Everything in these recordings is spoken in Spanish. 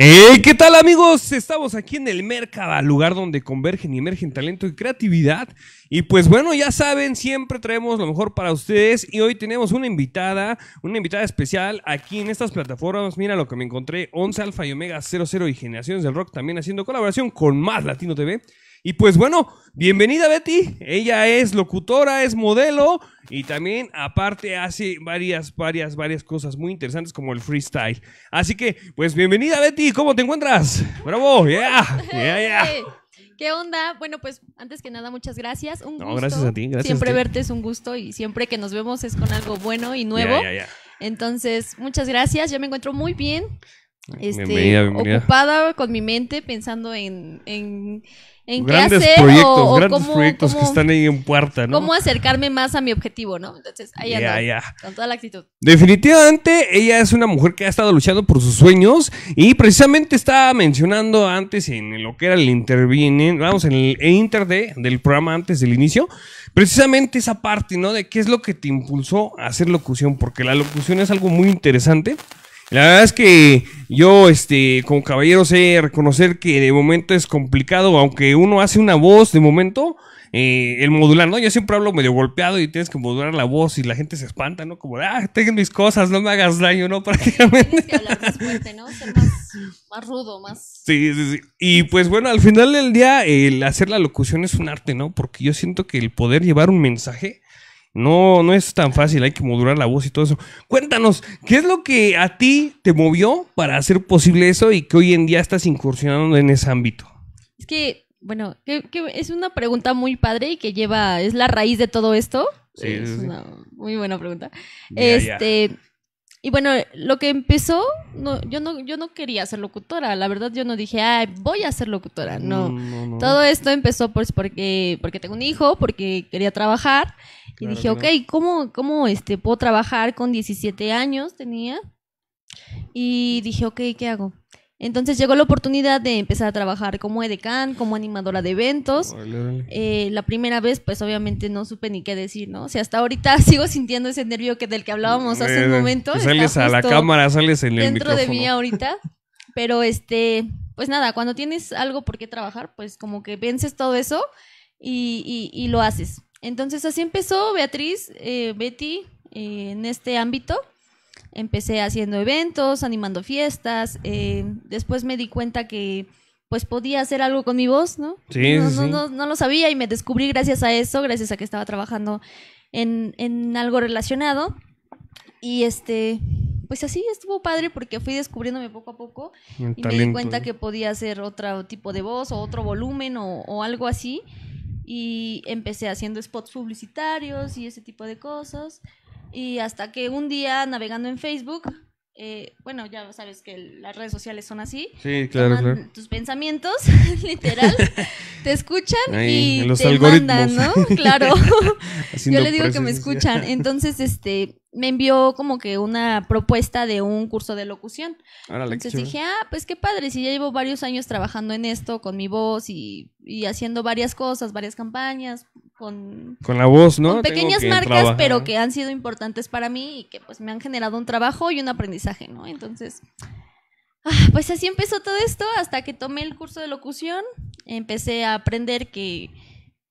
Hey, ¿Qué tal amigos? Estamos aquí en el Mercaba, lugar donde convergen y emergen talento y creatividad. Y pues bueno, ya saben, siempre traemos lo mejor para ustedes. Y hoy tenemos una invitada, una invitada especial aquí en estas plataformas. Mira lo que me encontré, 11 alpha y Omega 00 y Generaciones del Rock también haciendo colaboración con Más Latino TV. Y pues bueno, bienvenida Betty. Ella es locutora, es modelo y también aparte hace varias, varias, varias cosas muy interesantes como el freestyle. Así que pues bienvenida Betty, ¿cómo te encuentras? Bravo, yeah, yeah, yeah. ¿Qué onda? Bueno, pues antes que nada, muchas gracias. Un no, gusto. gracias a ti. siempre verte es un gusto y siempre que nos vemos es con algo bueno y nuevo. Entonces, muchas gracias. Yo me encuentro muy bien. Este, ocupada con mi mente pensando en en grandes proyectos, grandes proyectos que están ahí en puerta, Cómo acercarme más a mi objetivo, ¿no? Entonces, ahí con toda la actitud. Definitivamente, ella es una mujer que ha estado luchando por sus sueños y precisamente estaba mencionando antes en lo que era el interviene vamos, en el inter de, del programa antes del inicio, precisamente esa parte, ¿no? De qué es lo que te impulsó a hacer locución, porque la locución es algo muy interesante. La verdad es que yo, este, como caballero, sé reconocer que de momento es complicado, aunque uno hace una voz de momento, eh, el modular, ¿no? Yo siempre hablo medio golpeado y tienes que modular la voz y la gente se espanta, ¿no? Como, ah, tengo mis cosas, no me hagas daño, ¿no? Prácticamente. ¿no? Ser más, más rudo, más. Sí, sí, sí. Y pues bueno, al final del día, el hacer la locución es un arte, ¿no? Porque yo siento que el poder llevar un mensaje no, no es tan fácil, hay que modular la voz y todo eso. Cuéntanos, ¿qué es lo que a ti te movió para hacer posible eso y que hoy en día estás incursionando en ese ámbito? Es que, bueno, es una pregunta muy padre y que lleva, es la raíz de todo esto. Sí, es una muy buena pregunta. este, y bueno, lo que empezó, no, yo, no, yo no quería ser locutora, la verdad yo no dije, ay, voy a ser locutora, mm, no. Todo esto empezó pues porque, porque tengo un hijo, porque quería trabajar y dije, ok, ¿cómo, ¿cómo este, puedo trabajar con 17 años tenía? Y dije, ok, ¿qué hago? Entonces llegó la oportunidad de empezar a trabajar como edecán, como animadora de eventos. Eh, la primera vez, pues obviamente no supe ni qué decir, ¿no? O sea, hasta ahorita sigo sintiendo ese nervio que del que hablábamos hace un momento. sales a la cámara, sales en el dentro de mí ahorita. Pero este, pues nada, cuando tienes algo por qué trabajar, pues como que vences todo eso y, lo haces. Entonces así empezó Beatriz, eh, Betty, eh, en este ámbito. Empecé haciendo eventos, animando fiestas, eh, después me di cuenta que pues podía hacer algo con mi voz, ¿no? Sí, no, No, lo sabía y me descubrí gracias a eso, gracias a que estaba trabajando en, algo relacionado. Y este, pues así estuvo padre porque fui descubriéndome poco a poco y me di cuenta que podía hacer otro tipo de voz o otro volumen o, algo así. Y empecé haciendo spots publicitarios y ese tipo de cosas. Y hasta que un día navegando en Facebook, eh, bueno, ya sabes que las redes sociales son así. Sí, claro, claro. Tus pensamientos, literal, te escuchan y te mandan, ¿no? Claro. Yo le digo que me escuchan. Entonces, este, me envió como que una propuesta de un curso de locución. Entonces dije, ah, pues qué padre, si ya llevo varios años trabajando en esto con mi voz y haciendo varias cosas, varias campañas, con, la voz, ¿no? pequeñas marcas, pero que han sido importantes para mí y que pues me han generado un trabajo y un aprendizaje, ¿no? Entonces, ah, pues así empezó todo esto hasta que tomé el curso de locución, empecé a aprender que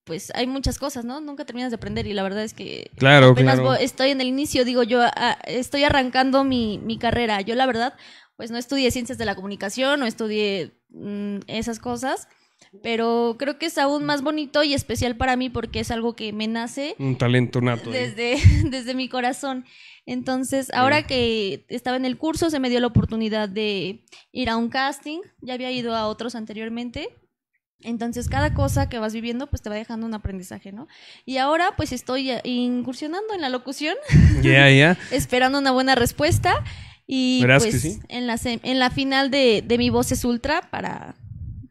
pues hay muchas cosas, ¿no? Nunca terminas de aprender y la verdad es que claro, apenas claro. estoy en el inicio, digo yo, ah, estoy arrancando mi, mi carrera. Yo la verdad, pues no estudié ciencias de la comunicación, no estudié mm, esas cosas pero creo que es aún más bonito y especial para mí porque es algo que me nace. Un talento nato. Desde, desde mi corazón. Entonces, ahora que estaba en el curso, se me dio la oportunidad de ir a un casting, ya había ido a otros anteriormente. Entonces, cada cosa que vas viviendo, pues te va dejando un aprendizaje, ¿no? Y ahora, pues estoy eh, incursionando en la locución. Ya, ya. esperando una buena respuesta. Y pues, en, la, en la final de, de Mi Voz es Ultra para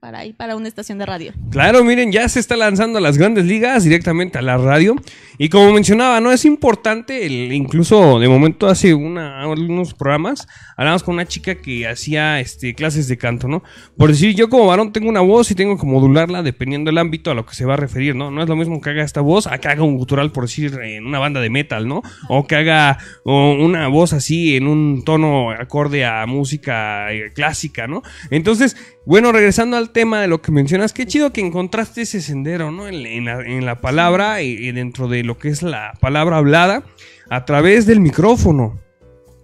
para ahí para una estación de radio. Claro, miren, ya se está lanzando a las grandes ligas directamente a la radio. Y como mencionaba, ¿no? Es importante, el, incluso de momento hace una, algunos programas, hablamos con una chica que hacía este, clases de canto, ¿no? Por decir, yo como varón tengo una voz y tengo que modularla dependiendo del ámbito a lo que se va a referir, ¿no? No es lo mismo que haga esta voz a que haga un gutural, por decir, en una banda de metal, ¿no? O que haga una voz así en un tono acorde a música eh, clásica, ¿no? Entonces, bueno, regresando al tema de lo que mencionas, qué chido que encontraste ese sendero, En, la, palabra y, y, dentro de lo que es la palabra hablada a través del micrófono.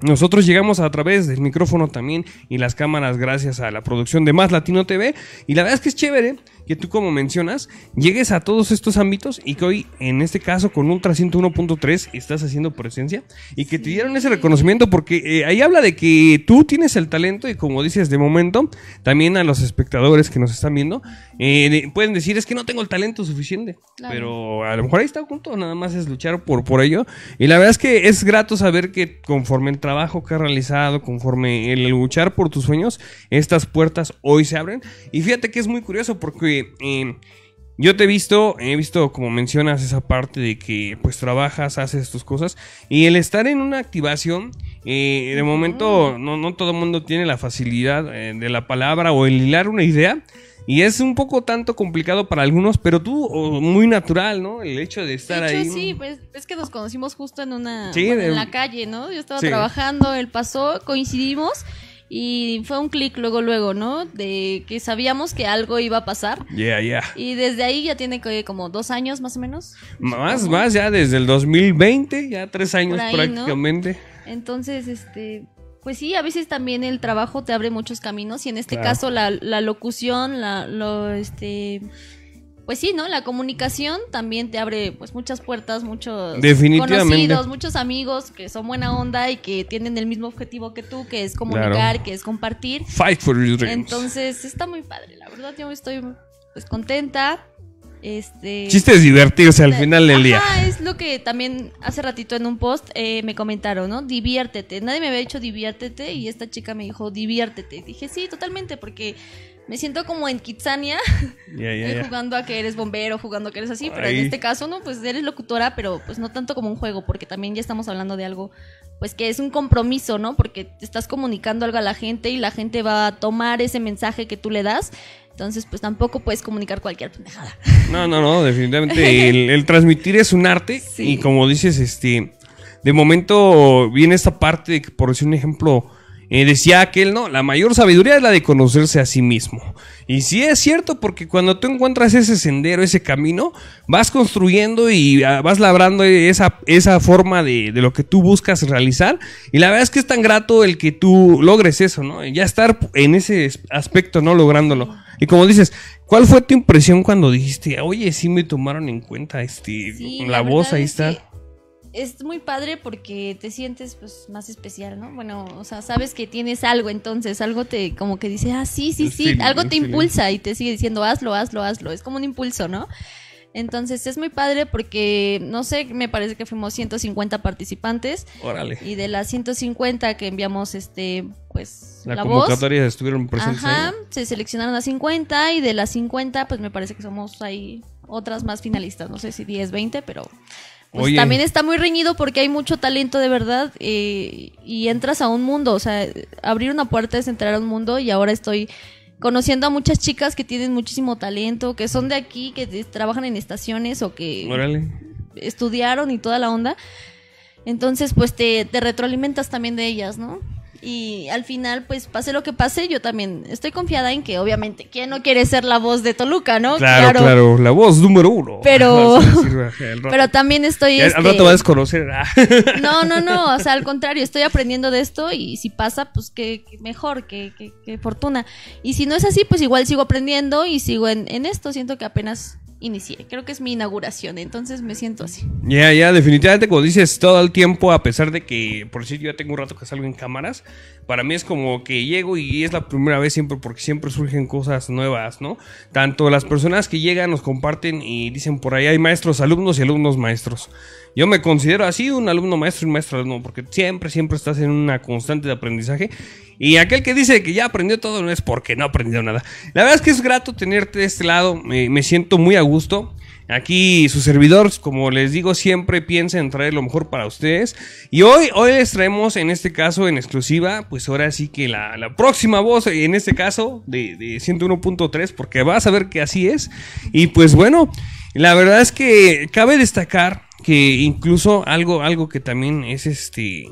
Nosotros llegamos a través del micrófono también y las cámaras gracias a la producción de Más Latino TV. Y la verdad es que es chévere tú como mencionas, llegues a todos estos ámbitos y que hoy, en este caso, con un 101.3 estás haciendo presencia y que te dieron ese reconocimiento porque eh, ahí habla de que tú tienes el talento y como dices de momento, también a los espectadores que nos están viendo, eh, pueden decir es que no tengo el talento suficiente, pero a lo mejor ahí está junto, nada más es luchar por, por ello y la verdad es que es grato saber que conforme el trabajo que has realizado, conforme el luchar por tus sueños, estas puertas hoy se abren y fíjate que es muy curioso porque eh, yo te he visto, he visto como mencionas esa parte de que pues trabajas, haces tus cosas y el estar en una activación, eh, de momento no, no todo el mundo tiene la facilidad eh, de la palabra o el hilar una idea. Y es un poco tanto complicado para algunos, pero tú, muy natural, ¿no? El hecho de estar ahí. Sí, pues, es que nos conocimos justo en una. en la calle, ¿no? Yo estaba trabajando, él pasó, coincidimos. Y fue un clic luego, luego, ¿no? De que sabíamos que algo iba a pasar. Yeah, yeah. Y desde ahí ya tiene como dos años más o menos. Más, más, ya desde el 2020, ya tres años prácticamente. Entonces, este, pues sí, a veces también el trabajo te abre muchos caminos y en este caso la, la locución, la, lo, este, pues sí, ¿no? La comunicación también te abre pues muchas puertas, muchos conocidos, muchos amigos que son buena onda y que tienen el mismo objetivo que tú, que es comunicar, que es compartir. Fight for your dreams. Entonces, está muy padre, la verdad yo estoy pues contenta. Este, Chiste es divertirse al final del día. es lo que también hace ratito en un post eh, me comentaron, ¿no? Diviértete. Nadie me había dicho diviértete y esta chica me dijo diviértete. Dije, sí, totalmente, porque me siento como en Kitsania, eh, jugando a que eres bombero, jugando a que eres así, pero en este caso, ¿no? Pues eres locutora, pero pues no tanto como un juego, porque también ya estamos hablando de algo, pues que es un compromiso, ¿no? Porque te estás comunicando algo a la gente y la gente va a tomar ese mensaje que tú le das. Entonces, pues tampoco puedes comunicar cualquier pendejada. No, no, no, definitivamente. el, transmitir es un arte y como dices, este, de momento viene esta parte, que, por decir un ejemplo, decía aquel, no, la mayor sabiduría es la de conocerse a sí mismo. Y sí es cierto, porque cuando tú encuentras ese sendero, ese camino, vas construyendo y ah, vas labrando esa, esa forma de, lo que tú buscas realizar. Y la verdad es que es tan grato el que tú logres eso, ¿no? Ya estar en ese aspecto, ¿no? Lográndolo. Y como dices, ¿cuál fue tu impresión cuando dijiste, oye, sí me tomaron en cuenta este, la, voz, ahí está? es muy padre porque te sientes pues más especial, ¿no? Bueno, o sea, sabes que tienes algo, entonces algo te como que dice, ah, sí, sí, sí, algo te impulsa y te sigue diciendo, hazlo, hazlo, hazlo, es como un impulso, ¿no? Entonces es muy padre porque, no sé, me parece que fuimos 150 participantes. Órale. Y de las 150 que enviamos, este, pues... La, convocatoria estuvieron presentes. Ajá, se seleccionaron a 50 y de las 50, pues me parece que somos ahí otras más finalistas, no sé si 10, 20, pero pues también está muy reñido porque hay mucho talento de verdad eh, y entras a un mundo, o sea, abrir una puerta es entrar a un mundo y ahora estoy conociendo a muchas chicas que tienen muchísimo talento, que son de aquí, que trabajan en estaciones o que estudiaron y toda la onda. Entonces, pues te, te retroalimentas también de ellas, ¿no? Y al final, pues pase lo que pase, yo también estoy confiada en que, obviamente, ¿quién no quiere ser la voz de Toluca, no? Claro, claro, la voz número uno. Pero, pero también estoy. Al este, rato va a desconocer. Ah. no, no, no, o sea, al contrario, estoy aprendiendo de esto y si pasa, pues qué, mejor, qué, qué, fortuna. Y si no es así, pues igual sigo aprendiendo y sigo en, en esto. Siento que apenas inicié. Creo que es mi inauguración, entonces me siento así. Ya, ya, definitivamente, como dices, todo el tiempo, a pesar de que, por decir, yo ya tengo un rato que salgo en cámaras, para mí es como que llego y es la primera vez siempre, porque siempre surgen cosas nuevas, ¿no? Tanto las personas que llegan nos comparten y dicen por ahí hay maestros, alumnos y alumnos, maestros. Yo me considero así un alumno maestro y maestro alumno, porque siempre, siempre estás en una constante de aprendizaje. Y aquel que dice que ya aprendió todo no es porque no aprendió nada. La verdad es que es grato tenerte de este lado, me, siento muy a gusto. Aquí sus servidores, como les digo, siempre piensan en traer lo mejor para ustedes. Y hoy, hoy les traemos, en este caso, en exclusiva, pues ahora sí que la, próxima voz, en este caso, de, de 101.3, porque vas a ver que así es. Y pues bueno, la verdad es que cabe destacar que incluso algo, algo que también es este...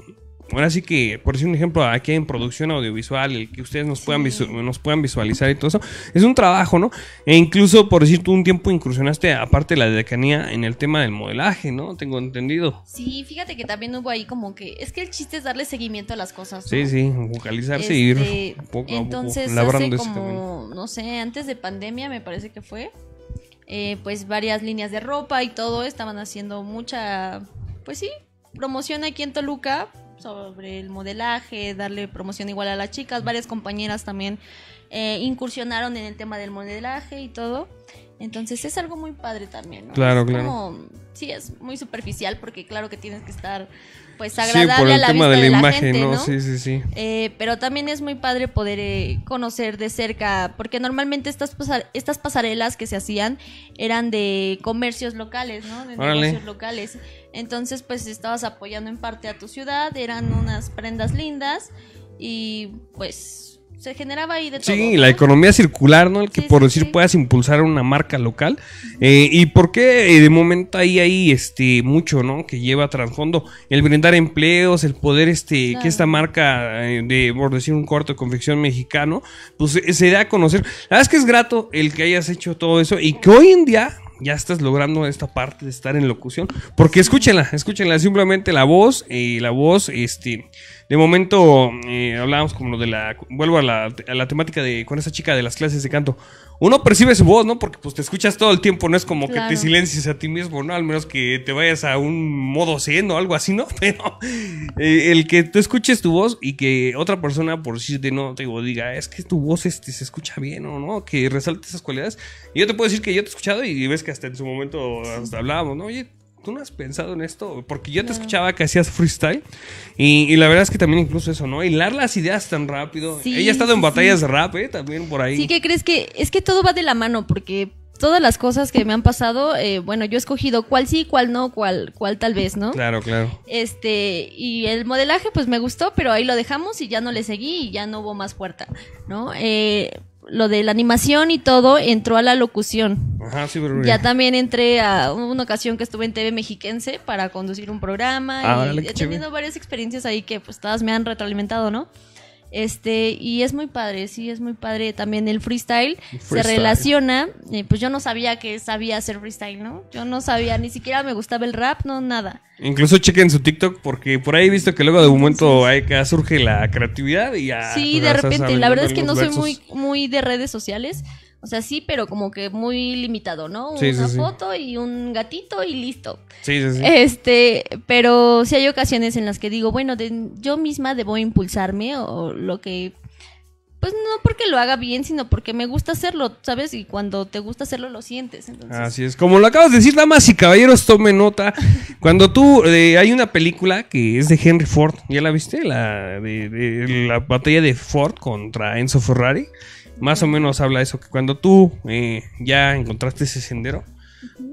Ahora sí que, por decir un ejemplo, aquí en producción audiovisual, el que ustedes nos puedan, nos puedan visualizar y todo eso, es un trabajo, ¿no? E incluso, por decir, tú un tiempo incursionaste, aparte de la decanía, en el tema del modelaje, ¿no? Tengo entendido. Sí, fíjate que también hubo ahí como que, es que el chiste es darle seguimiento a las cosas. ¿no? Sí, sí, focalizarse y ir este, un poco, entonces, a como, no sé, antes de pandemia me parece que fue, eh, pues varias líneas de ropa y todo, estaban haciendo mucha, pues sí, promoción aquí en Toluca sobre el modelaje, darle promoción igual a las chicas, varias compañeras también eh, incursionaron en el tema del modelaje y todo. Entonces es algo muy padre también, Claro, claro. Como, sí, es muy superficial porque claro que tienes que estar pues agradable por a la de la, imagen, gente, ¿no? Sí, sí, sí. Eh, pero también es muy padre poder eh, conocer de cerca, porque normalmente estas, estas pasarelas que se hacían eran de comercios locales, ¿no? De locales. Entonces, pues estabas apoyando en parte a tu ciudad, eran unas prendas lindas y pues se generaba ahí de todo. Sí, la economía circular, ¿no? El que por decir puedas impulsar una marca local. Eh, y por qué eh, de momento ahí hay este, mucho, ¿no? Que lleva trasfondo el brindar empleos, el poder este, que esta marca eh, de, por decir un cuarto de confección mexicano, pues se da a conocer. La verdad es que es grato el que hayas hecho todo eso y que hoy en día ya estás logrando esta parte de estar en locución. Porque escúchenla, escúchenla, simplemente la voz, y la voz, este de momento, eh, hablábamos como lo de la. Vuelvo a la, a la temática de con esa chica de las clases de canto. Uno percibe su voz, ¿no? Porque pues te escuchas todo el tiempo, no es como que te silencies a ti mismo, ¿no? Al menos que te vayas a un modo zen o algo así, ¿no? Pero eh, el que tú escuches tu voz y que otra persona, por decirte, no, te digo, diga, es que tu voz este, se escucha bien o no, que resalte esas cualidades. Y yo te puedo decir que yo te he escuchado y ves que hasta en su momento hablábamos, ¿no? Oye, ¿Tú no has pensado en esto? Porque yo te escuchaba que hacías freestyle y, la verdad es que también incluso eso, ¿no? Hilar las ideas tan rápido. Ella ha estado en batallas de rap, ¿eh? También por ahí. Sí, que crees que es que todo va de la mano porque todas las cosas que me han pasado, eh, bueno, yo he escogido cuál sí, cuál no, cuál, cuál tal vez, ¿no? Claro, claro. Este, y el modelaje pues me gustó, pero ahí lo dejamos y ya no le seguí y ya no hubo más puerta, ¿no? Eh, lo de la animación y todo, entró a la locución. Ajá, sí, Ya también entré a una ocasión que estuve en TV Mexiquense para conducir un programa ah, y he tenido varias experiencias ahí que pues todas me han retroalimentado, ¿no? Este, y es muy padre, sí, es muy padre. También el freestyle, se relaciona. Eh, pues yo no sabía que sabía hacer freestyle, ¿no? Yo no sabía, ni siquiera me gustaba el rap, no, nada. Incluso chequen su TikTok porque por ahí he visto que luego de un momento hay que surge la creatividad y ya. Sí, pues de repente. La verdad es que no soy muy, muy de redes sociales. O sea, sí, pero como que muy limitado, ¿no? Una foto y un gatito y listo. Sí, sí, sí. Este, pero sí hay ocasiones en las que digo, bueno, yo misma debo impulsarme o lo que pues no porque lo haga bien, sino porque me gusta hacerlo, ¿sabes? Y cuando te gusta hacerlo lo sientes. Así es, como lo acabas de decir, más y caballeros, tome nota. cuando tú, eh, hay una película que es de Henry Ford, ¿ya la viste? La, de, la batalla de Ford contra Enzo Ferrari más o menos habla eso, que cuando tú eh, ya encontraste ese sendero,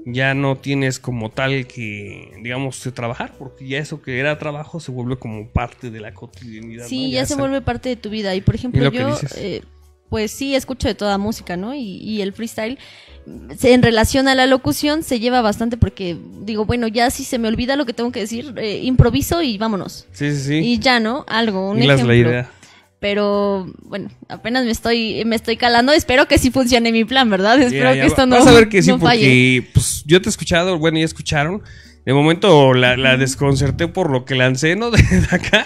ya no tienes como tal que, digamos, trabajar, porque ya eso que era trabajo se vuelve como parte de la cotidianidad. Sí, ya, se vuelve parte de tu vida. Y por ejemplo, yo, eh, pues sí, escucho de toda música, ¿no? y, el freestyle en relación a la locución se lleva bastante porque digo, bueno, ya si se me olvida lo que tengo que decir, eh, improviso y vámonos. Sí, sí, sí. Y ya, ¿no? Algo, un ejemplo. La idea. Pero bueno, apenas me estoy me estoy calando. Espero que sí funcione mi plan, ¿verdad? Espero que esto no Vas a ver que sí, porque pues, yo te he escuchado, bueno, ya escucharon. De momento la, desconcerté por lo que lancé, ¿no? Desde acá,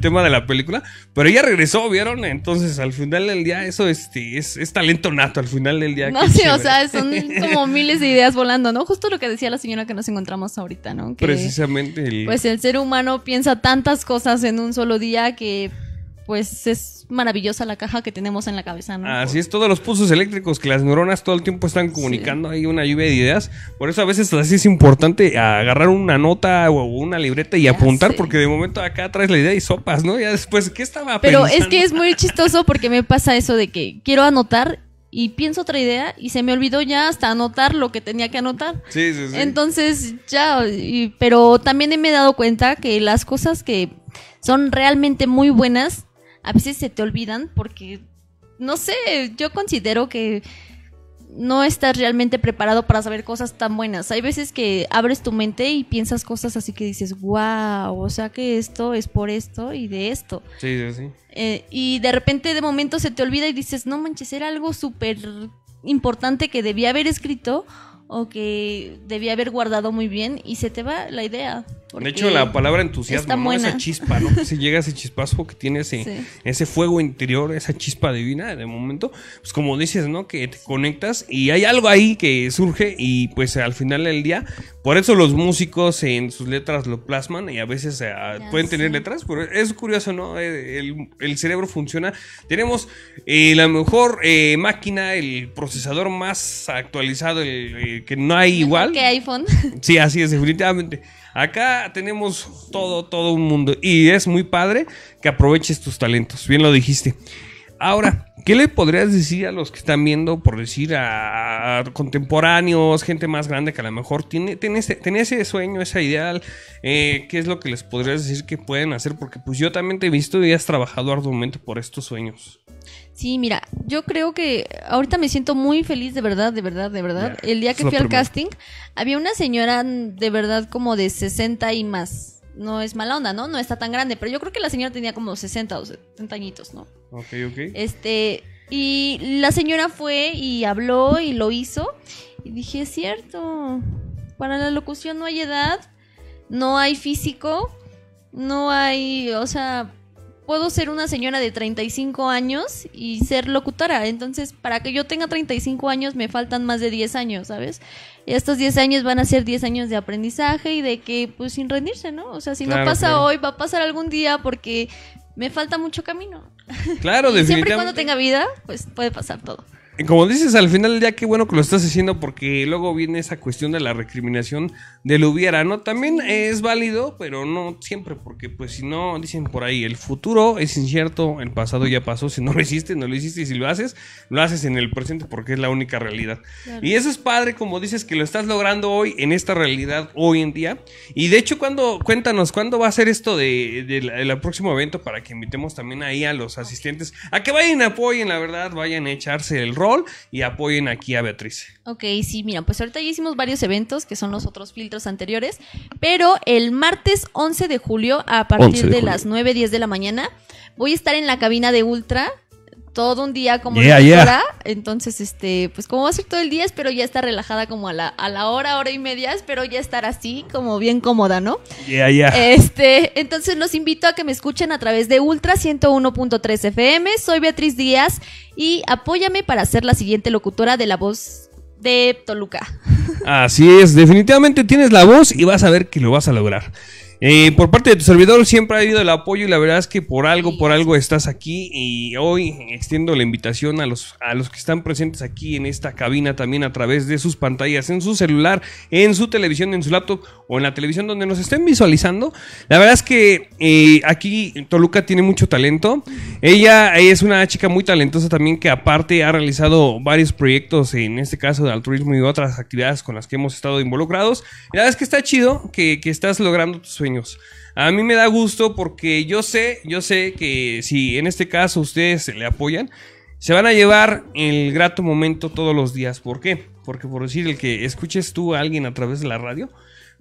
tema de la película. Pero ella regresó, ¿vieron? Entonces, al final del día, eso este, es, es talento nato, al final del día. No, sé, o sea, son como miles de ideas volando, ¿no? Justo lo que decía la señora que nos encontramos ahorita, ¿no? Precisamente. Pues el ser humano piensa tantas cosas en un solo día que pues es maravillosa la caja que tenemos en la cabeza. ¿no? Así es, todos los pulsos eléctricos que las neuronas todo el tiempo están comunicando, hay una lluvia de ideas. Por eso a veces así es importante agarrar una nota o una libreta y apuntar, porque de momento acá traes la idea y sopas, ¿no? Ya después, ¿qué estaba Pero es que es muy chistoso porque me pasa eso de que quiero anotar y pienso otra idea y se me olvidó ya hasta anotar lo que tenía que anotar. Sí, sí, sí. Entonces, ya, pero también me he dado cuenta que las cosas que son realmente muy buenas a veces se te olvidan porque, no sé, yo considero que no estás realmente preparado para saber cosas tan buenas. Hay veces que abres tu mente y piensas cosas así que dices, wow, o sea que esto es por esto y de esto. Sí, sí, sí. Eh, y de repente de momento se te olvida y dices, no manches, era algo súper importante que debía haber escrito o que debía haber guardado muy bien y se te va la idea. De hecho, la palabra entusiasmo, ¿no? esa chispa, ¿no? si llega ese chispazo que tiene ese, fuego interior, esa chispa divina de momento, pues como dices, ¿no? Que te conectas y hay algo ahí que surge y pues al final del día, por eso los músicos en sus letras lo plasman y a veces eh, pueden tener letras, pero es curioso, ¿no? Eh, el, cerebro funciona. Tenemos eh, la mejor máquina, el procesador más actualizado, el que, no hay igual. Que iPhone. Sí, así es, definitivamente. Acá tenemos todo, todo un mundo. Y es muy padre que aproveches tus talentos. Bien lo dijiste. Ahora, ¿qué le podrías decir a los que están viendo, por decir, a, contemporáneos, gente más grande que a lo mejor tiene, ese, sueño, ese ideal? Eh, ¿Qué es lo que les podrías decir que pueden hacer? Porque pues yo también te he visto y has trabajado arduamente por estos sueños. Sí, mira, yo creo que ahorita me siento muy feliz, de verdad, de verdad, de verdad. El día que fui al casting, había una señora mm, de verdad como de 60 y más. No es mala onda, ¿no? No está tan grande, pero yo creo que la señora tenía como 60 o 70 añitos, ¿no? Ok, ok. Este, y la señora fue y habló y lo hizo. Y dije, es cierto, para la locución no hay edad, no hay físico, no hay, o sea, puedo ser una señora de 35 años y ser locutora. Entonces, para que yo tenga 35 años me faltan más de 10 años, ¿sabes? Y estos 10 años van a ser 10 años de aprendizaje y de que, pues, sin rendirse, ¿no? O sea, si no pasa hoy, va a pasar algún día porque me falta mucho camino. Claro, Siempre y cuando tenga vida, pues puede pasar todo como dices, al final ya qué bueno que lo estás haciendo porque luego viene esa cuestión de la recriminación del hubiera, ¿no? También es válido, pero no siempre, porque pues si no, dicen por ahí, el futuro es incierto, el pasado ya pasó, si no lo hiciste, no lo hiciste, y si lo haces, lo haces en el presente porque es la única realidad. Y eso es padre, como dices, que lo estás logrando hoy, en esta realidad, hoy en día. Y de hecho, cuando, cuéntanos, ¿cuándo va a ser esto de, el próximo evento para que invitemos también ahí a los asistentes a que vayan, apoyen, la verdad, vayan a echarse el y apoyen aquí a Beatriz. Ok, sí, mira, pues ahorita ya hicimos varios eventos que son los otros filtros anteriores, pero el martes 11 de julio a partir de, las 9, 10 de la mañana voy a estar en la cabina de Ultra todo un día como yeah, Entonces, este, pues como va a ser todo el día, espero ya estar relajada como a la, a la hora, hora y media, espero ya estar así, como bien cómoda, ¿no? ya. este, entonces los invito a que me escuchen a través de Ultra 101.3 FM. Soy Beatriz Díaz y apóyame para ser la siguiente locutora de la voz de Toluca. Así es, definitivamente tienes la voz y vas a ver que lo vas a lograr. Eh, por parte de tu servidor siempre ha habido el apoyo y la verdad es que por algo, por algo estás aquí y hoy extiendo la invitación a los, a los que están presentes aquí en esta cabina también a través de sus pantallas, en su celular, en su televisión, en su laptop o en la televisión donde nos estén visualizando. La verdad es que eh, aquí Toluca tiene mucho talento. Ella es una chica muy talentosa también que aparte ha realizado varios proyectos, en este caso de altruismo y otras actividades con las que hemos estado involucrados. La verdad es que está chido que, que estás logrando tu sueño a mí me da gusto porque yo sé, yo sé que si en este caso ustedes se le apoyan, se van a llevar el grato momento todos los días. ¿Por qué? Porque por decir el que escuches tú a alguien a través de la radio,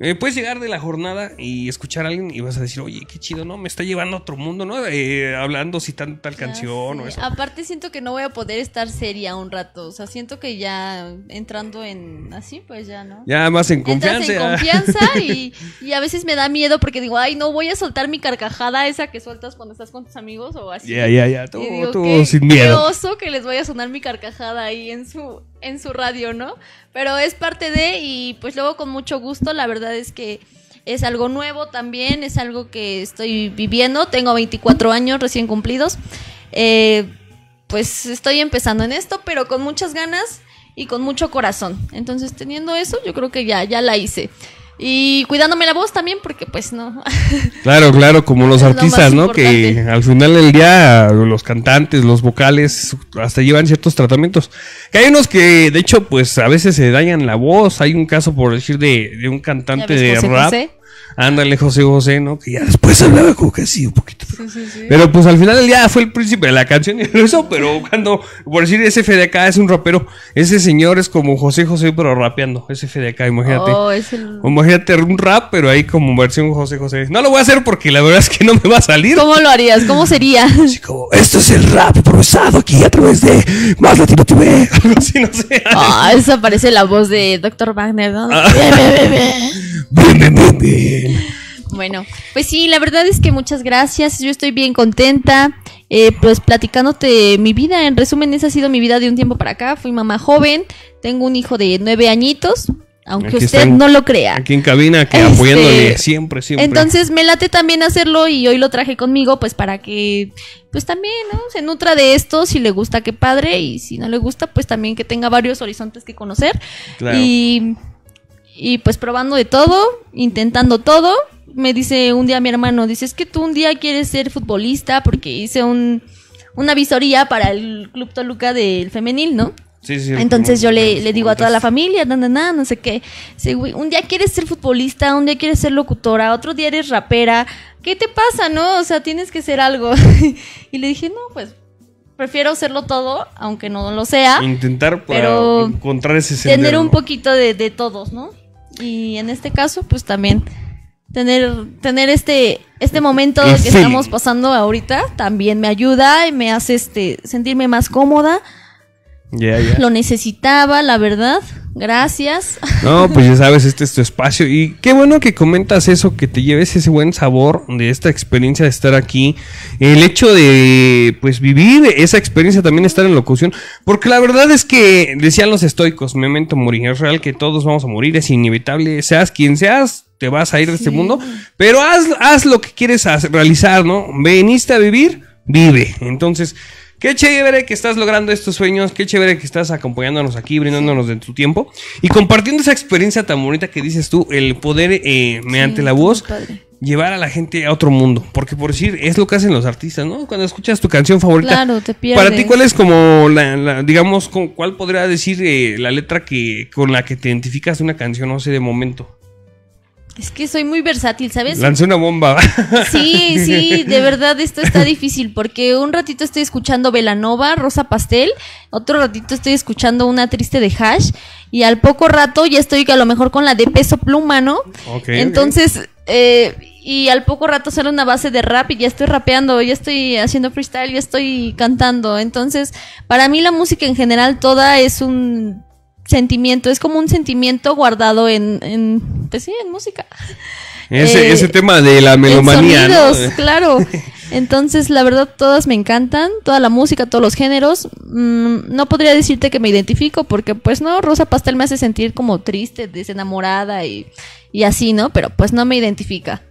eh, puedes llegar de la jornada y escuchar a alguien y vas a decir, oye, qué chido, ¿no? Me está llevando a otro mundo, ¿no? Eh, hablando, citando tal canción o eso. Aparte siento que no voy a poder estar seria un rato. O sea, siento que ya entrando en así, pues ya, ¿no? Ya más en confianza. Entras en confianza y, a veces me da miedo porque digo, ay, no voy a soltar mi carcajada esa que sueltas cuando estás con tus amigos o así. Ya, ya, ya, tú, sin miedo. que les vaya a sonar mi carcajada ahí en su en su radio, ¿no? Pero es parte de y pues luego con mucho gusto, la verdad es que es algo nuevo también, es algo que estoy viviendo, tengo 24 años recién cumplidos, eh, pues estoy empezando en esto, pero con muchas ganas y con mucho corazón. Entonces teniendo eso, yo creo que ya, ya la hice. Y cuidándome la voz también, porque pues no. Claro, claro, como los artistas, ¿no? Que al final del día los cantantes, los vocales, hasta llevan ciertos tratamientos. Que hay unos que, de hecho, pues a veces se dañan la voz. Hay un caso, por decir, de, de un cantante de rap. Ándale, José José, ¿no? Que ya después hablaba como que así, un poquito pero pues al final del día fue el príncipe de la canción y eso pero cuando, por decir, ese FDK es un rapero, ese señor es como José José, pero rapeando, ese FDK, imagínate. Oh, es Imagínate un rap, pero ahí como versión José José. No lo voy a hacer porque la verdad es que no me va a salir. ¿Cómo lo harías? ¿Cómo sería? Así como, esto es el rap procesado aquí a través de Más Latino TV, algo así, no sé. Ah, eso parece la voz de Dr. Wagner, ah. Bueno, pues sí, la verdad es que muchas gracias. Yo estoy bien contenta. Eh, pues platicándote mi vida. En resumen, esa ha sido mi vida de un tiempo para acá. Fui mamá joven. Tengo un hijo de nueve añitos. Aunque usted no lo crea. Aquí en cabina, que apoyándole este, siempre, siempre. Entonces me late también hacerlo y hoy lo traje conmigo, pues para que, pues también, ¿no? Se nutra de esto, si le gusta, qué padre, y si no le gusta, pues también que tenga varios horizontes que conocer. Y, y pues probando de todo, intentando todo, me dice un día mi hermano, dice, es que tú un día quieres ser futbolista porque hice un, una visoría para el Club Toluca del femenil, ¿no? Sí, sí, Entonces yo le, le, digo a toda la familia, no sé qué. un día quieres ser futbolista, un día quieres ser locutora, otro día eres rapera. ¿Qué te pasa, no? O sea, tienes que ser algo. y le dije, no, pues prefiero hacerlo todo, aunque no lo sea. Intentar para encontrar ese sentido. Tener un poquito de, de todos, ¿no? Y en este caso, pues también tener, tener este, este momento que estamos pasando ahorita también me ayuda y me hace este, sentirme más cómoda. Lo necesitaba, la verdad. Gracias. No, pues ya sabes, este es tu espacio. Y qué bueno que comentas eso, que te lleves ese buen sabor de esta experiencia de estar aquí. El hecho de, pues, vivir esa experiencia también estar en locución. Porque la verdad es que, decían los estoicos, memento morir. Es real que todos vamos a morir, es inevitable. Seas quien seas, te vas a ir de este mundo. Pero haz, haz lo que quieres realizar, ¿no? Veniste a vivir, vive. Entonces Qué chévere que estás logrando estos sueños, qué chévere que estás acompañándonos aquí, brindándonos de tu tiempo y compartiendo esa experiencia tan bonita que dices tú, el poder eh, mediante la voz. llevar a la gente a otro mundo. Porque por decir, es lo que hacen los artistas, ¿no? Cuando escuchas tu canción favorita. Para ti, ¿cuál es como la, digamos, con, cuál podría decir eh, la letra que con la que te identificas una canción, no sé, de momento? Es que soy muy versátil, ¿sabes? Lancé una bomba. Sí, sí, de verdad esto está difícil porque un ratito estoy escuchando Velanova, Rosa Pastel, otro ratito estoy escuchando una triste de Hash y al poco rato ya estoy a lo mejor con la de peso pluma, ¿no? Entonces, eh, y al poco rato sale una base de rap y ya estoy rapeando, ya estoy haciendo freestyle, ya estoy cantando. Entonces, para mí la música en general toda es un sentimiento, es como un sentimiento guardado en, en pues sí, en música. Ese, eh, tema de la melomanía. En claro. Entonces, la verdad, todas me encantan, toda la música, todos los géneros. Mm, no podría decirte que me identifico, porque pues no, Rosa Pastel me hace sentir como triste, desenamorada y, así, ¿no? Pero pues no me identifica.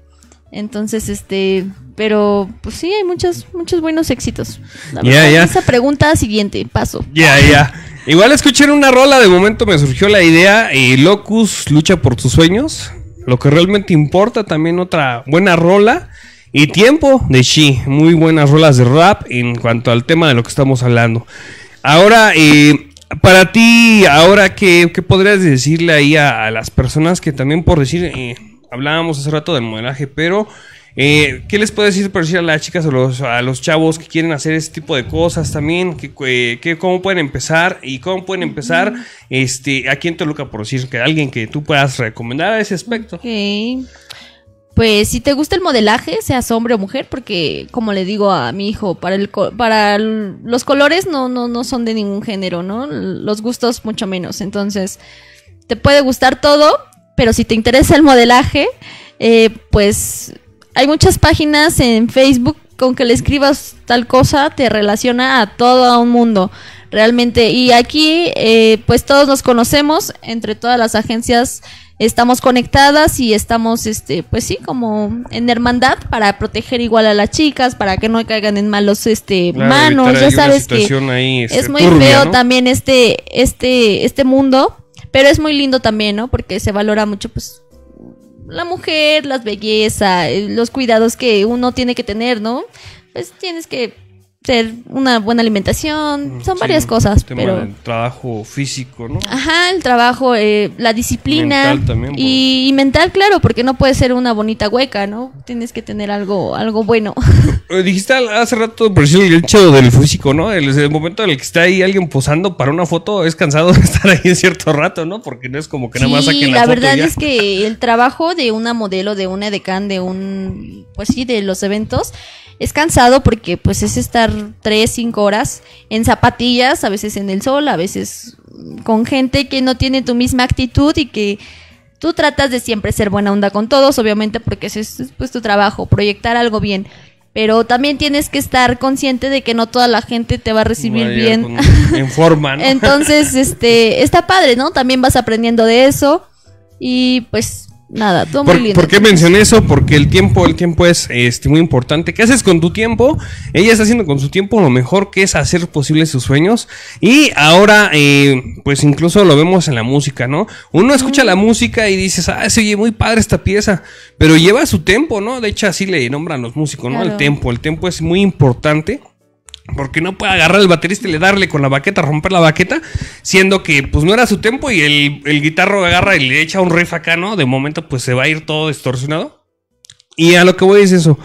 Entonces, este, pero pues sí, hay muchos, muchos buenos éxitos. ya ya Esa pregunta siguiente, paso. Ya, ya. Igual escuché una rola, de momento me surgió la idea y Locus lucha por tus sueños. Lo que realmente importa, también otra buena rola. Y tiempo de She, muy buenas rolas de rap en cuanto al tema de lo que estamos hablando. Ahora, para ti, ahora, ¿qué, podrías decirle ahí a, las personas que también, por decir, eh, hablábamos hace rato del modelaje, pero eh, ¿Qué les puedo decir, por decir a las chicas o a los chavos que quieren hacer este tipo de cosas también? ¿Qué, eh, cómo pueden empezar? ¿Y cómo pueden empezar este, aquí en Toluca, por decir, que alguien que tú puedas recomendar a ese aspecto? Pues si te gusta el modelaje, seas hombre o mujer, porque como le digo a mi hijo, para, el, para los colores no, no, no son de ningún género, ¿no? Los gustos mucho menos. Entonces, te puede gustar todo, pero si te interesa el modelaje, eh, pues hay muchas páginas en Facebook con que le escribas tal cosa te relaciona a todo un mundo realmente y aquí eh, pues todos nos conocemos entre todas las agencias estamos conectadas y estamos este pues sí como en hermandad para proteger igual a las chicas para que no caigan en malos este manos ya sabes que es este, muy feo también este este este mundo pero es muy lindo también no porque se valora mucho pues la mujer, las bellezas, eh, los cuidados que uno tiene que tener, ¿no? Pues tienes que ser una buena alimentación, mm, son varias cosas. El trabajo físico, ¿no? Ajá, el trabajo, eh, la disciplina. Pues. y, mental, claro, porque no puede ser una bonita hueca, ¿no? Tienes que tener algo, algo bueno. Eh, dijiste hace rato, por decir, el hecho del físico, ¿no? El, el, momento en el que está ahí alguien posando para una foto, es cansado de estar ahí en cierto rato, ¿no? Porque no es como que nada más la, verdad es que el trabajo de una modelo, de una edecán, de un, pues sí, de los eventos, es cansado porque pues es estar tres, cinco horas en zapatillas, a veces en el sol, a veces con gente que no tiene tu misma actitud y que tú tratas de siempre ser buena onda con todos, obviamente porque ese es pues, tu trabajo, proyectar algo bien. Pero también tienes que estar consciente de que no toda la gente te va a recibir bien. en forma, ¿no? Entonces, este, está padre, ¿no? También vas aprendiendo de eso. Y pues nada, todo ¿Por qué mencioné eso? Porque el tiempo, el tiempo es este, muy importante. ¿Qué haces con tu tiempo? Ella está haciendo con su tiempo lo mejor que es hacer posible sus sueños. Y ahora, eh, pues incluso lo vemos en la música, ¿no? Uno escucha la mm. música y dices, ah, se oye muy padre esta pieza, pero lleva su tiempo, ¿no? De hecho, así le nombran los músicos, ¿no? El tiempo, el tiempo es muy importante porque no puede agarrar el baterista y le darle con la baqueta, romper la baqueta, siendo que pues no era su tiempo y el, el guitarro agarra y le echa un riff acá, ¿no? De momento pues se va a ir todo distorsionado. Y a lo que voy es eso.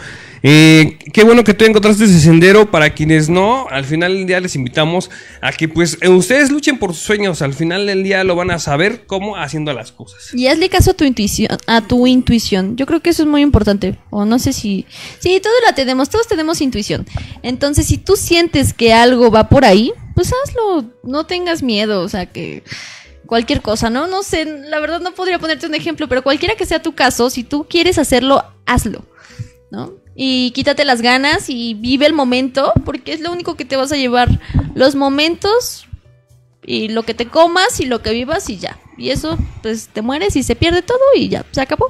Eh, qué bueno que tú encontraste ese sendero. Para quienes no, al final del día les invitamos a que pues eh, ustedes luchen por sus sueños. Al final del día lo van a saber cómo haciendo las cosas. Y hazle caso a tu intuición, a tu intuición. Yo creo que eso es muy importante. O no sé si. Sí, todos la tenemos, todos tenemos intuición. Entonces, si tú sientes que algo va por ahí, pues hazlo. No tengas miedo. O sea que cualquier cosa, ¿no? No sé, la verdad no podría ponerte un ejemplo, pero cualquiera que sea tu caso, si tú quieres hacerlo, hazlo, ¿no? y quítate las ganas y vive el momento, porque es lo único que te vas a llevar. Los momentos y lo que te comas y lo que vivas y ya. Y eso, pues te mueres y se pierde todo y ya, se acabó.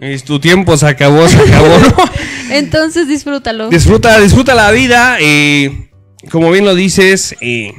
es tu tiempo se acabó, se acabó, ¿no? Entonces disfrútalo. Disfruta, disfruta la vida y como bien lo dices, y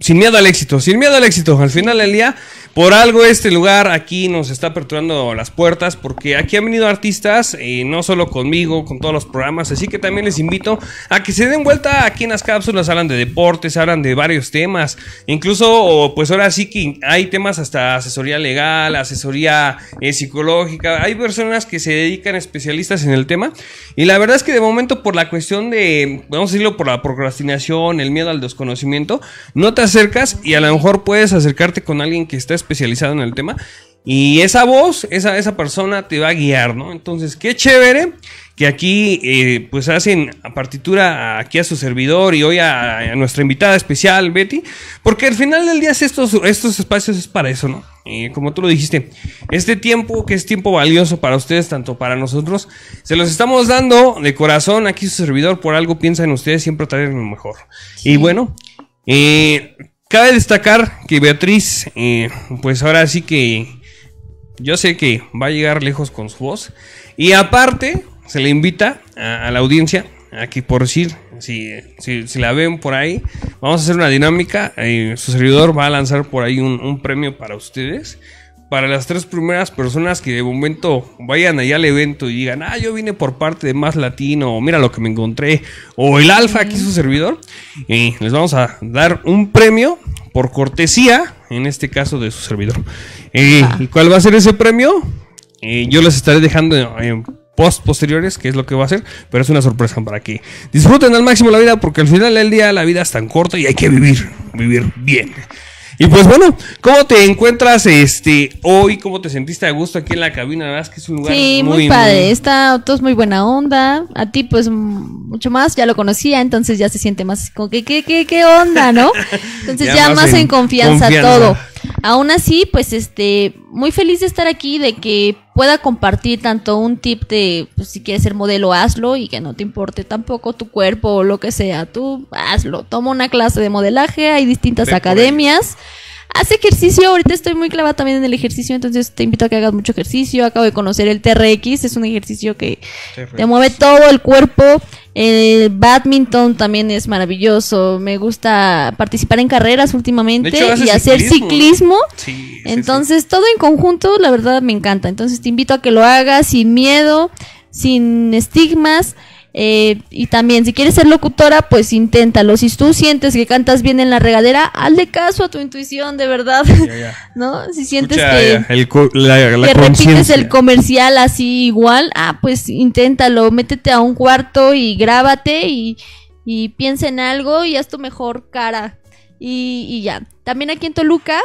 sin miedo al éxito, sin miedo al éxito. Al final del día, por algo este lugar aquí nos está aperturando las puertas porque aquí han venido artistas, eh, no solo conmigo, con todos los programas, así que también les invito a que se den vuelta aquí en las cápsulas, hablan de deportes, hablan de varios temas, incluso pues ahora sí que hay temas hasta asesoría legal, asesoría eh, psicológica, hay personas que se dedican especialistas en el tema y la verdad es que de momento por la cuestión de, vamos a decirlo, por la procrastinación, el miedo al desconocimiento, no te acercas y a lo mejor puedes acercarte con alguien que está especializado en el tema. Y esa voz, esa, esa persona te va a guiar, ¿no? Entonces, qué chévere que aquí eh, pues hacen a partitura aquí a su servidor y hoy a, nuestra invitada especial, Betty, porque al final del día estos, estos espacios es para eso, ¿no? Eh, como tú lo dijiste, este tiempo que es tiempo valioso para ustedes, tanto para nosotros, se los estamos dando de corazón aquí su servidor, por algo piensan ustedes siempre traer lo mejor. Y bueno, eh, Cabe destacar que Beatriz, eh, pues ahora sí que yo sé que va a llegar lejos con su voz. Y aparte, se le invita a, la audiencia aquí por decir, si, si, la ven por ahí, vamos a hacer una dinámica. Eh, su servidor va a lanzar por ahí un, un premio para ustedes para las tres primeras personas que de momento vayan allá al evento y digan, ah, yo vine por parte de Más Latino, o mira lo que me encontré, o el Alfa, aquí su servidor, y les vamos a dar un premio por cortesía, en este caso de su servidor. Eh, ¿Cuál va a ser ese premio? Eh, yo les estaré dejando en post posteriores, que es lo que va a ser pero es una sorpresa para que disfruten al máximo la vida, porque al final del día la vida es tan corta y hay que vivir, vivir bien. Y pues bueno, ¿cómo te encuentras este hoy? ¿Cómo te sentiste a gusto aquí en la cabina? La que es un lugar sí, muy, padre. Está todo es muy buena onda. A ti pues mm, mucho más, ya lo conocía, entonces ya se siente más como que qué qué qué onda, ¿no? Entonces ya, más, en, confianza todo. Aún así, pues este, muy feliz de estar aquí, de que pueda compartir tanto un tip de pues, si quieres ser modelo, hazlo y que no te importe tampoco tu cuerpo o lo que sea, tú hazlo. Toma una clase de modelaje, hay distintas academias. Haz ejercicio, ahorita estoy muy clavada también en el ejercicio, entonces te invito a que hagas mucho ejercicio. Acabo de conocer el TRX, es un ejercicio que te mueve todo el cuerpo. El badminton también es maravilloso. Me gusta participar en carreras últimamente y hacer ciclismo. entonces, todo en conjunto, la verdad me encanta. Entonces, te invito a que lo hagas sin miedo, sin estigmas. Eh, y también, si quieres ser locutora, pues inténtalo. Si tú sientes que cantas bien en la regadera, hazle caso a tu intuición, de verdad. ¿No? Si sientes que, el repites el comercial así igual, ah, pues inténtalo. Métete a un cuarto y grábate y, piensa en algo y haz tu mejor cara. Y, ya. También aquí en Toluca,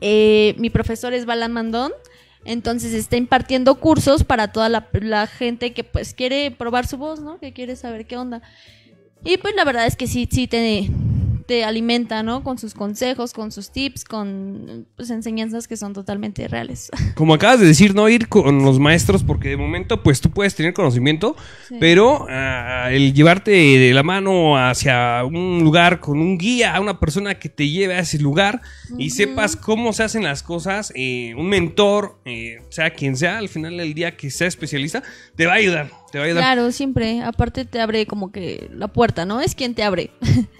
eh, mi profesor es Balamandón Mandón. Entonces está impartiendo cursos para toda la, gente que pues quiere probar su voz, ¿no? Que quiere saber qué onda. Y pues la verdad es que sí, sí tiene te alimenta, ¿no? Con sus consejos, con sus tips, con pues, enseñanzas que son totalmente reales. Como acabas de decir, no ir con los maestros, porque de momento, pues tú puedes tener conocimiento, pero ah, el llevarte de la mano hacia un lugar con un guía, a una persona que te lleve a ese lugar y sepas cómo se hacen las cosas, eh, un mentor, eh, sea quien sea, al final del día que sea especialista, te va a ayudar. Te va a ayudar. Claro, siempre. Aparte te abre como que la puerta, ¿no? Es quien te abre.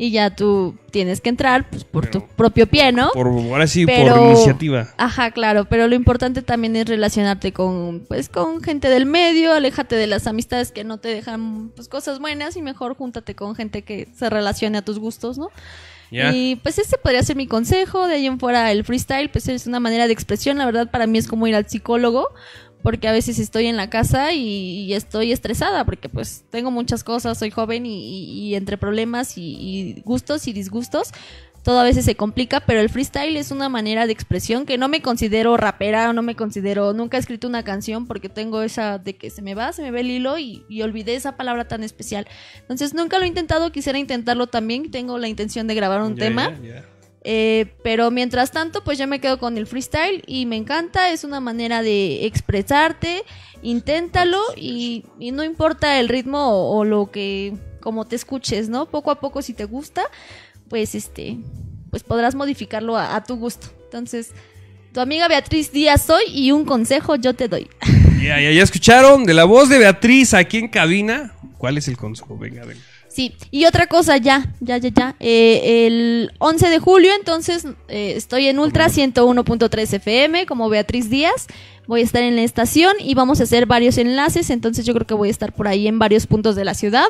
y ya tú tienes que entrar pues, por tu propio pie, ¿no? Por, ahora sí, por iniciativa. Ajá, claro, pero lo importante también es relacionarte con, pues, con gente del medio, aléjate de las amistades que no te dejan pues, cosas buenas y mejor júntate con gente que se relacione a tus gustos, ¿no? Y pues ese podría ser mi consejo, de ahí en fuera el freestyle, pues es una manera de expresión, la verdad para mí es como ir al psicólogo, porque a veces estoy en la casa y, estoy estresada porque pues tengo muchas cosas, soy joven y, entre problemas y gustos y disgustos, todo a veces se complica, pero el freestyle es una manera de expresión que no me considero rapera, no me considero, nunca he escrito una canción porque tengo esa de que se me va, se me ve el hilo y, olvidé esa palabra tan especial. Entonces nunca lo he intentado, quisiera intentarlo también, tengo la intención de grabar un tema. Eh, pero mientras tanto, pues yo me quedo con el freestyle y me encanta, es una manera de expresarte, inténtalo y, no importa el ritmo o, lo que, como te escuches, ¿no? Poco a poco si te gusta, pues este, pues podrás modificarlo a, tu gusto. Entonces, tu amiga Beatriz Díaz hoy y un consejo yo te doy. Ya, ya, ya escucharon de la voz de Beatriz aquí en cabina. ¿Cuál es el consejo? Venga, venga. Sí, y otra cosa, ya, ya, ya, ya. Eh, el 11 de julio, entonces, eh, estoy en Ultra 101.3 FM como Beatriz Díaz. Voy a estar en la estación y vamos a hacer varios enlaces, entonces yo creo que voy a estar por ahí en varios puntos de la ciudad.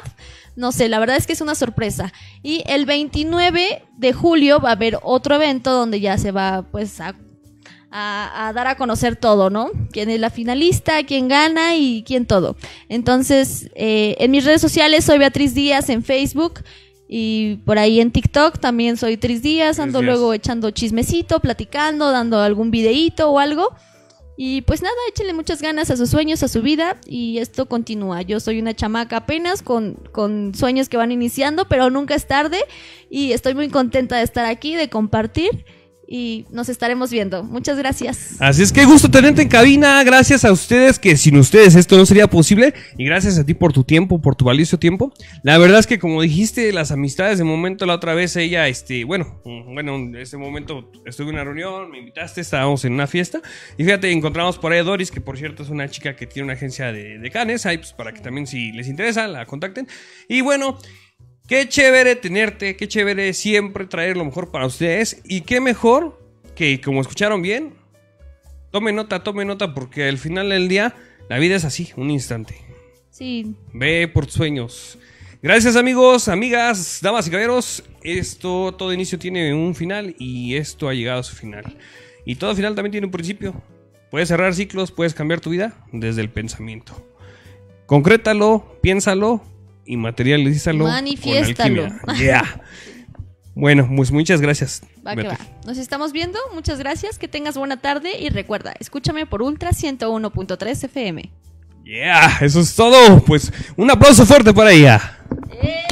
No sé, la verdad es que es una sorpresa. Y el 29 de julio va a haber otro evento donde ya se va pues a a, dar a conocer todo, ¿no? Quién es la finalista, quién gana y quién todo. Entonces, eh, en mis redes sociales soy Beatriz Díaz en Facebook. Y por ahí en TikTok también soy Tris Díaz, ando luego echando chismecito, platicando, dando algún videíto o algo. Y pues nada, échenle muchas ganas a sus sueños, a su vida y esto continúa. Yo soy una chamaca apenas con, con sueños que van iniciando, pero nunca es tarde y estoy muy contenta de estar aquí, de compartir y nos estaremos viendo. Muchas gracias. Así es que gusto tenerte en cabina. Gracias a ustedes, que sin ustedes esto no sería posible. Y gracias a ti por tu tiempo, por tu valioso tiempo. La verdad es que, como dijiste, las amistades de momento la otra vez, ella, este, bueno, bueno, en ese momento estuve en una reunión, me invitaste, estábamos en una fiesta. Y fíjate, encontramos por ahí a Doris, que por cierto es una chica que tiene una agencia de, de canes, ahí pues para que también si les interesa la contacten. Y bueno. Qué chévere tenerte, qué chévere siempre traer lo mejor para ustedes. Y qué mejor que, como escucharon bien, tome nota, tome nota, porque al final del día la vida es así, un instante. Sí. Ve por tus sueños. Gracias amigos, amigas, damas y caballeros. Esto, todo inicio tiene un final y esto ha llegado a su final. Y todo final también tiene un principio. Puedes cerrar ciclos, puedes cambiar tu vida desde el pensamiento. Concrétalo, piénsalo, y materialízalo Manifiéstalo. con Yeah. Bueno, pues muchas gracias. Nos estamos viendo. Muchas gracias. Que tengas buena tarde y recuerda, escúchame por Ultra 101.3 FM. Yeah, eso es todo. Pues un aplauso fuerte para ella. Eh.